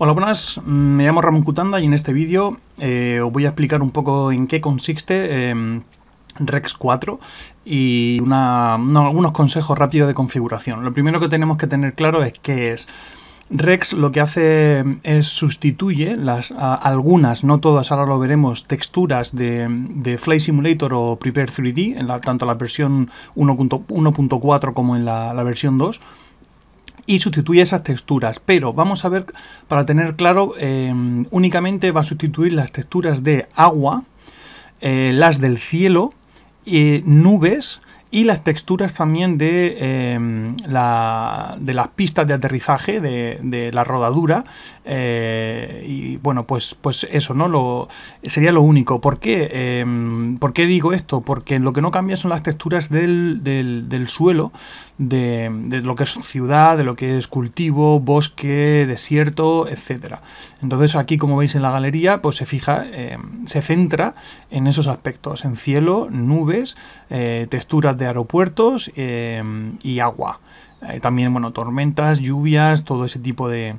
Hola, buenas, mm, me llamo Ramón Cutanda y en este vídeo eh, os voy a explicar un poco en qué consiste em, Rex 4 y algunos consejos rápidos de configuración. Lo primero que tenemos que tener claro es qué es. Rex lo que hace em, es sustituye algunas, no todas, ahora lo veremos, texturas de, de Flight Simulator o Prepare 3D, en la, tanto la versión 1.4 como en la versión 2 y sustituye esas texturas. Pero vamos a ver, para tener claro, em, únicamente va a sustituir las texturas de agua, eh, las del cielo, y eh, nubes y las texturas también de, em, de las pistas de aterrizaje, de, la rodadura. Eh, y bueno, pues, pues eso, ¿no? Lo, sería lo único. ¿Por qué? Em, ¿Por qué digo esto? Porque lo que no cambia son las texturas del suelo, de, lo que es ciudad, de lo que es cultivo, bosque, desierto, etc. Entonces aquí, como veis en la galería, pues se fija, em, se centra en esos aspectos, en cielo, nubes, eh, texturas de aeropuertos em, y agua. Eh, también, bueno, tormentas, lluvias, todo ese tipo de,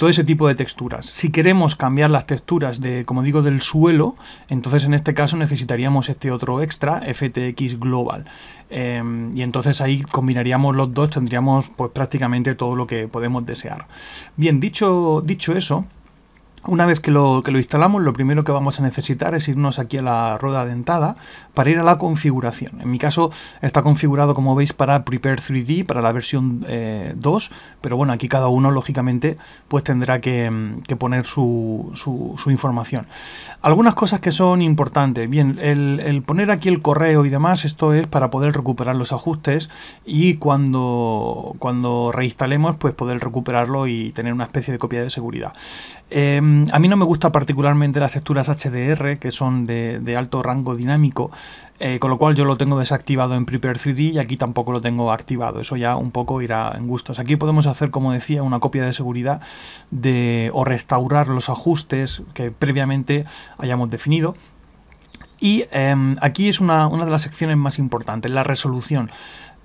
todo ese tipo de texturas. Si queremos cambiar las texturas de, como digo, del suelo, entonces en este caso necesitaríamos este otro extra, FTX Global. Em, y entonces ahí combinaríamos los dos, tendríamos pues prácticamente todo lo que podemos desear. Bien, dicho, dicho eso, una vez que lo, que lo, instalamos, lo primero que vamos a necesitar es irnos aquí a la rueda dentada para ir a la configuración. En mi caso está configurado, como veis, para Prepare 3D, para la versión 2, eh, pero bueno, aquí cada uno, lógicamente, pues tendrá que, mm, poner su, información. Algunas cosas que son importantes. Bien, el, poner aquí el correo y demás, esto es para poder recuperar los ajustes y cuando, cuando reinstalemos, pues poder recuperarlo y tener una especie de copia de seguridad. Em, Em, a mí no me gusta particularmente las texturas HDR, que son de, alto rango dinámico, eh, con lo cual yo lo tengo desactivado en Prepare 3D y aquí tampoco lo tengo activado. Eso ya un poco irá en gustos. Aquí podemos hacer, como decía, una copia de seguridad de, o restaurar los ajustes que previamente hayamos definido. Y em, aquí es una de las secciones más importantes, la resolución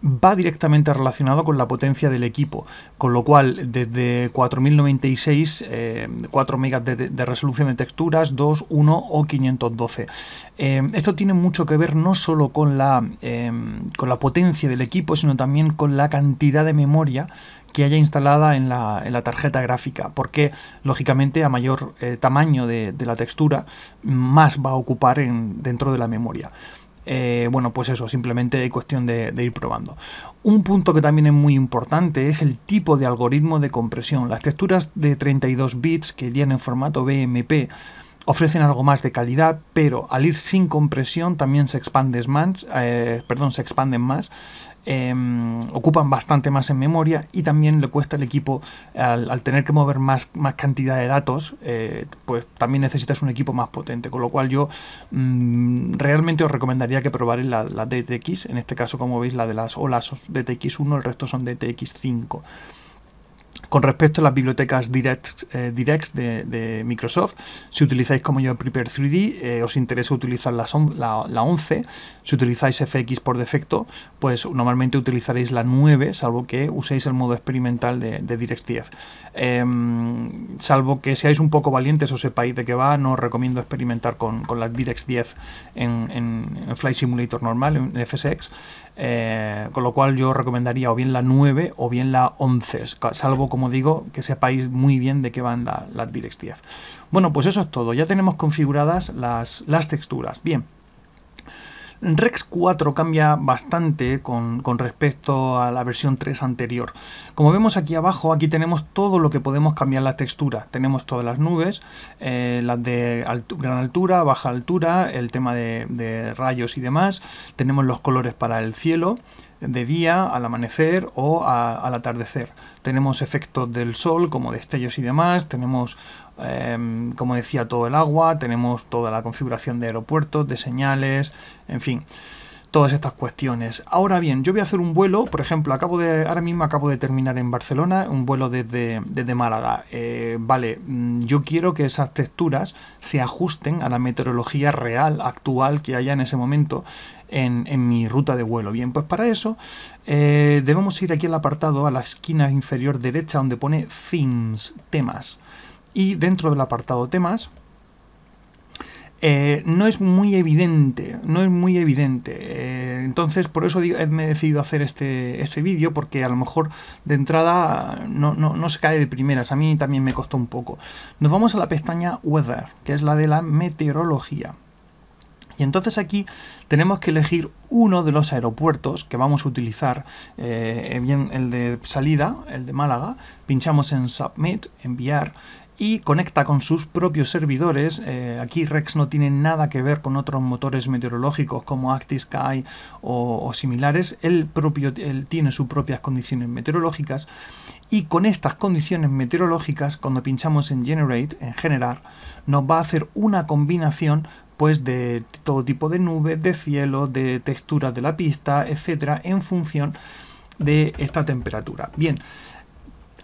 va directamente relacionado con la potencia del equipo, con lo cual desde 4096, 4 eh, megas de, resolución de texturas, 2, 1 o 512. Eh, esto tiene mucho que ver no solo con la, eh, la potencia del equipo, sino también con la cantidad de memoria que haya instalada en la, tarjeta gráfica, porque lógicamente a mayor tamaño de, la textura, más va a ocupar en, dentro de la memoria. Eh, bueno, pues eso, simplemente hay cuestión de, ir probando. Un punto que también es muy importante es el tipo de algoritmo de compresión. Las texturas de 32 bits que vienen en formato BMP ofrecen algo más de calidad, pero al ir sin compresión también se expanden más, eh, perdón, se expanden más em, ocupan bastante más en memoria y también le cuesta al equipo, al, tener que mover más, más cantidad de datos, eh, pues también necesitas un equipo más potente. Con lo cual yo mm, realmente os recomendaría que probáis la, la DTX, en este caso como veis la de las olas DTX1, el resto son DTX5. Con respecto a las bibliotecas Direct, eh, de, Microsoft, si utilizáis como yo Prepare 3D, eh, os interesa utilizar la, 11, si utilizáis FX por defecto, pues normalmente utilizaréis la 9, salvo que uséis el modo experimental de, Direct 10. Em, salvo que seáis un poco valientes o sepáis de qué va, no os recomiendo experimentar con, la las Direct 10 en, en Flight Simulator normal, en FSX, eh, con lo cual yo recomendaría o bien la 9 o bien la 11, salvo, como digo, que sepáis muy bien de qué van las directivas Bueno, pues eso es todo. Ya tenemos configuradas las, las texturas. Bien, Rex 4 cambia bastante con, respecto a la versión 3 anterior. Como vemos aquí abajo, aquí tenemos todo lo que podemos cambiar la textura. Tenemos todas las nubes, eh, las de gran altura, baja altura, el tema de, rayos y demás. Tenemos los colores para el cielo de día, al amanecer o al atardecer. Tenemos efectos del sol como destellos y demás, tenemos Em, como decía, todo el agua, tenemos toda la configuración de aeropuertos, de señales, en fin, todas estas cuestiones. Ahora bien, yo voy a hacer un vuelo, por ejemplo, acabo de, ahora mismo acabo de terminar en Barcelona, un vuelo desde, Málaga. Eh, vale, mm, yo quiero que esas texturas se ajusten a la meteorología real, actual que haya en ese momento. En, mi ruta de vuelo. Bien, pues para eso eh, debemos ir aquí al apartado, a la esquina inferior derecha, donde pone Themes, temas y dentro del apartado temas eh, no es muy evidente, no es muy evidente. Eh, entonces, por eso me he decidido hacer este, este vídeo, porque a lo mejor de entrada no, se cae de primeras. A mí también me costó un poco. Nos vamos a la pestaña Weather, que es la de la meteorología. Y entonces aquí tenemos que elegir uno de los aeropuertos que vamos a utilizar, eh, bien el de salida, el de Málaga, pinchamos en Submit, enviar, y conecta con sus propios servidores. Eh, aquí Rex no tiene nada que ver con otros motores meteorológicos como ActiSky o, o similares. Él, propio, él tiene sus propias condiciones meteorológicas y con estas condiciones meteorológicas, cuando pinchamos en Generate, en Generar, nos va a hacer una combinación pues de todo tipo de nubes, de cielo, de texturas de la pista, etcétera, en función de esta temperatura. Bien,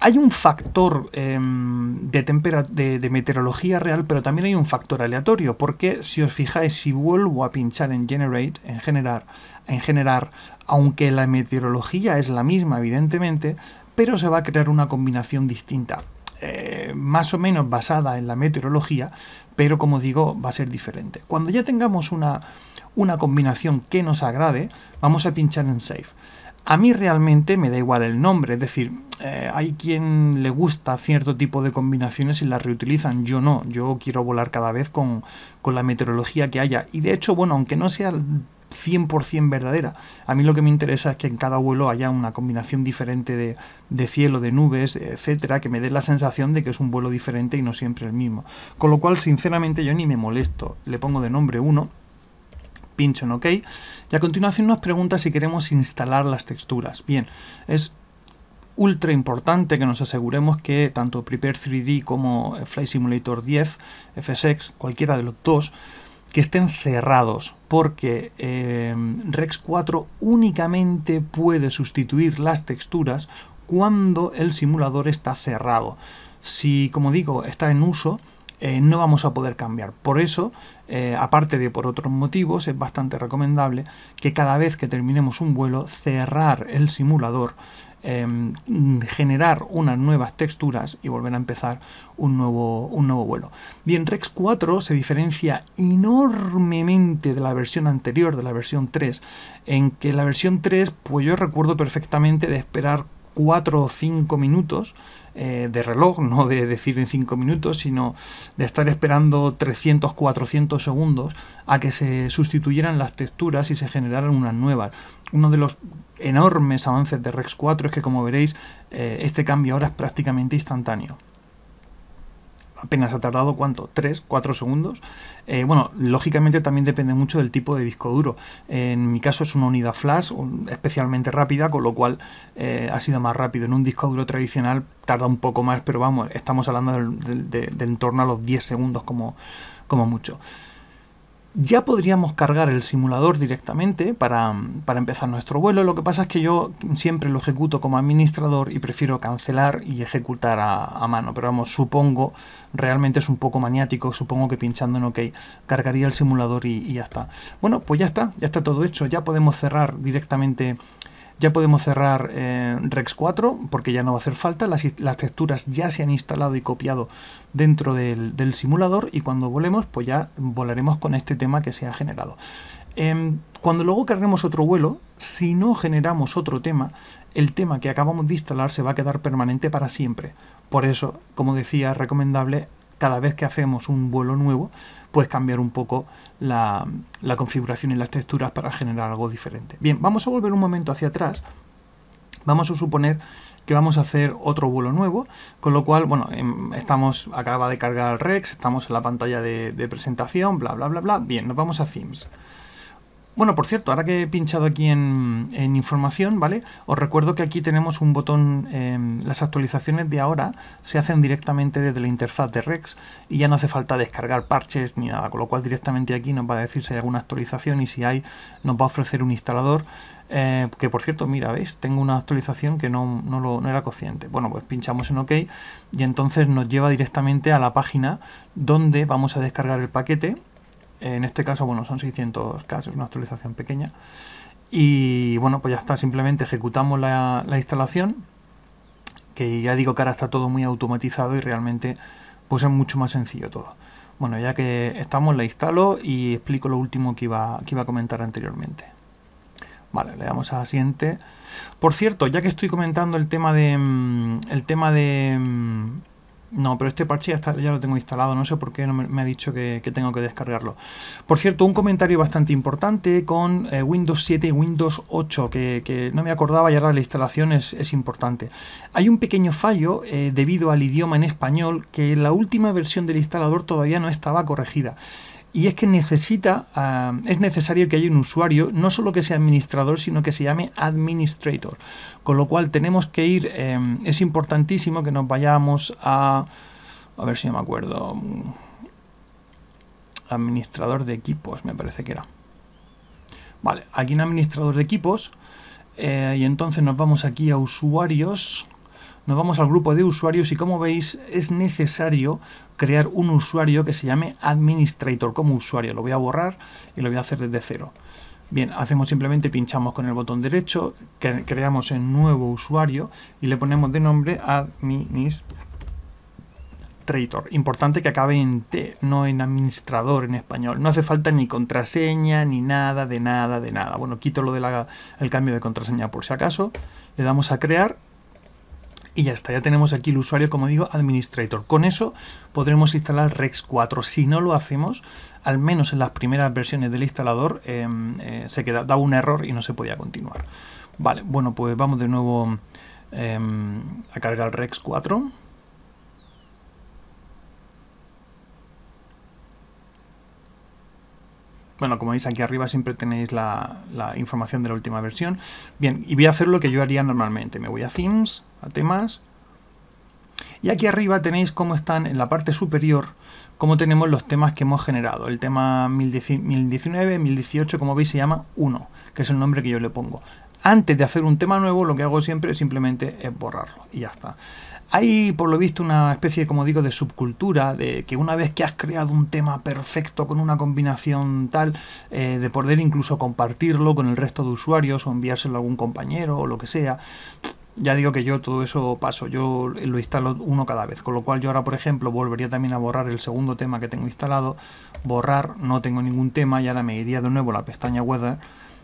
hay un factor em, de, de, meteorología real, pero también hay un factor aleatorio, porque si os fijáis, si vuelvo a pinchar en generate, en generar, en aunque la meteorología es la misma, evidentemente, pero se va a crear una combinación distinta, eh, más o menos basada en la meteorología, pero como digo, va a ser diferente. Cuando ya tengamos una, una combinación que nos agrade, vamos a pinchar en Save. A mí realmente me da igual el nombre, es decir, eh, hay quien le gusta cierto tipo de combinaciones y las reutilizan, yo no, yo quiero volar cada vez con, con la meteorología que haya. Y de hecho, bueno, aunque no sea 100% verdadera. A mí lo que me interesa es que en cada vuelo haya una combinación diferente de, de, cielo, de nubes, etcétera, que me dé la sensación de que es un vuelo diferente y no siempre el mismo. Con lo cual, sinceramente, yo ni me molesto. Le pongo de nombre uno OK. Y a continuación nos pregunta si queremos instalar las texturas. Bien, es ultra importante que nos aseguremos que tanto Prepare 3D como Flight Simulator 10, FSX, cualquiera de los dos, que estén cerrados, porque eh, Rex 4 únicamente puede sustituir las texturas cuando el simulador está cerrado. Si, como digo, está en uso, eh, no vamos a poder cambiar. Por eso, eh, aparte de por otros motivos, es bastante recomendable que cada vez que terminemos un vuelo, cerrar el simulador, em, generar unas nuevas texturas y volver a empezar un nuevo, un nuevo vuelo. Bien, Rex 4 se diferencia enormemente de la versión anterior, de la versión 3, en que la versión 3, pues yo recuerdo perfectamente de esperar 4 o 5 minutos eh, de reloj, no de decir en 5 minutos, sino de estar esperando 300, 400 segundos a que se sustituyeran las texturas y se generaran unas nuevas. Uno de los enormes avances de Rex 4 es que, como veréis, eh, este cambio ahora es prácticamente instantáneo apenas ha tardado, ¿cuánto? 3, 4 segundos. Eh, bueno, lógicamente también depende mucho del tipo de disco duro. En mi caso es una unidad flash, especialmente rápida, con lo cual eh, ha sido más rápido. En un disco duro tradicional tarda un poco más, pero vamos, estamos hablando de, en torno a los 10 segundos como, como mucho. Ya podríamos cargar el simulador directamente para, empezar nuestro vuelo, lo que pasa es que yo siempre lo ejecuto como administrador y prefiero cancelar y ejecutar a, mano, pero vamos, supongo, realmente es un poco maniático, supongo que pinchando en OK cargaría el simulador y, y ya está. Bueno, pues ya está, ya está todo hecho, ya podemos cerrar directamente ya podemos cerrar eh, Rex 4 porque ya no va a hacer falta, las, texturas ya se han instalado y copiado dentro del, simulador y cuando volemos pues ya volaremos con este tema que se ha generado. Em, cuando luego carguemos otro vuelo, si no generamos otro tema, el tema que acabamos de instalar se va a quedar permanente para siempre. Por eso, como decía, es recomendable cada vez que hacemos un vuelo nuevo, pues cambiar un poco la, configuración y las texturas para generar algo diferente. Bien, vamos a volver un momento hacia atrás. Vamos a suponer que vamos a hacer otro vuelo nuevo, con lo cual, bueno, em, estamos, acaba de cargar el Rex, estamos en la pantalla de, de presentación, bla, bla, bla, bla. Bien, nos vamos a Themes. Bueno, por cierto, ahora que he pinchado aquí en, información, ¿vale? Os recuerdo que aquí tenemos un botón, em, las actualizaciones de ahora se hacen directamente desde la interfaz de Rex y ya no hace falta descargar parches ni nada, con lo cual directamente aquí nos va a decir si hay alguna actualización y si hay, nos va a ofrecer un instalador. Eh, que por cierto, mira, ¿veis? Tengo una actualización que no, no era consciente. Bueno, pues pinchamos en OK y entonces nos lleva directamente a la página donde vamos a descargar el paquete en este caso, bueno, son 600K, es una actualización pequeña. Y bueno, pues ya está, simplemente ejecutamos la, instalación, que ya digo que ahora está todo muy automatizado y realmente pues es mucho más sencillo todo. Bueno, ya que estamos, la instalo y explico lo último que iba, iba a comentar anteriormente. Vale, le damos a siguiente. Por cierto, ya que estoy comentando el tema de mm, el tema de mm, no, pero este parche ya, lo tengo instalado, no sé por qué no me, ha dicho que, tengo que descargarlo. Por cierto, un comentario bastante importante con eh, Windows 7 y Windows 8, que, no me acordaba y ahora la instalación es, importante. Hay un pequeño fallo eh, debido al idioma en español que la última versión del instalador todavía no estaba corregida y es que necesita, ah, es necesario que haya un usuario, no solo que sea administrador, sino que se llame administrator. Con lo cual tenemos que ir, em, es importantísimo que nos vayamos a, a ver si me acuerdo, mm, administrador de equipos, me parece que era. Vale, aquí en administrador de equipos, eh, y entonces nos vamos aquí a usuarios, nos vamos al grupo de usuarios y como veis es necesario crear un usuario que se llame administrator como usuario. Lo voy a borrar y lo voy a hacer desde cero. Bien, hacemos simplemente, pinchamos con el botón derecho, creamos el nuevo usuario y le ponemos de nombre administrator. Importante que acabe en T, no en administrador en español. No hace falta ni contraseña, ni nada, de nada, de nada. Bueno, quito lo del el cambio de contraseña por si acaso. Le damos a crear y ya está, ya tenemos aquí el usuario, como digo, administrator. Con eso podremos instalar Rex 4. Si no lo hacemos, al menos en las primeras versiones del instalador, em, eh, se queda, daba un error y no se podía continuar. Vale, bueno, pues vamos de nuevo em, a cargar Rex 4. bueno, como veis aquí arriba siempre tenéis la, información de la última versión. Bien, y voy a hacer lo que yo haría normalmente. Me voy a themes, a temas, y aquí arriba tenéis cómo están en la parte superior, cómo tenemos los temas que hemos generado. El tema 1019, 1018, como veis se llama 1, que es el nombre que yo le pongo antes de hacer un tema nuevo, lo que hago siempre simplemente es eh, borrarlo y ya está. Hay, por lo visto, una especie, como digo, de subcultura, de que una vez que has creado un tema perfecto con una combinación tal, eh, de poder incluso compartirlo con el resto de usuarios o enviárselo a algún compañero o lo que sea. Ya digo que yo todo eso paso, yo lo instalo uno cada vez, con lo cual yo ahora, por ejemplo, volvería también a borrar el segundo tema que tengo instalado, borrar, no tengo ningún tema y ahora me iría de nuevo a la pestaña Weather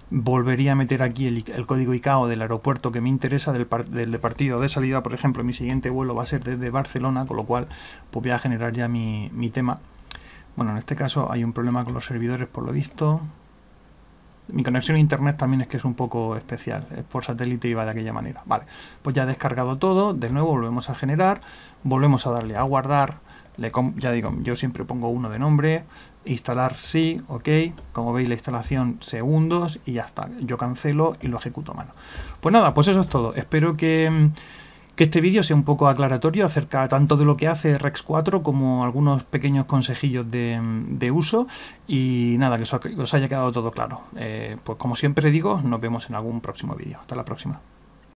volvería a meter aquí el, código ICAO del aeropuerto que me interesa, del, de partido de salida, por ejemplo, mi siguiente vuelo va a ser desde Barcelona, con lo cual pues, voy a generar ya mi, mi tema. Bueno, en este caso hay un problema con los servidores por lo visto. Mi conexión a internet también es que es un poco especial, es por satélite y va de aquella manera. Vale, pues ya he descargado todo, de nuevo volvemos a generar, volvemos a darle a guardar, ya digo, yo siempre pongo uno de nombre, instalar sí, ok, como veis la instalación segundos y ya está, yo cancelo y lo ejecuto a mano. Pues nada, pues eso es todo, espero que, este vídeo sea un poco aclaratorio acerca tanto de lo que hace Rex 4 como algunos pequeños consejillos de, uso y nada, que os, haya quedado todo claro. Eh, pues como siempre digo, nos vemos en algún próximo vídeo. Hasta la próxima.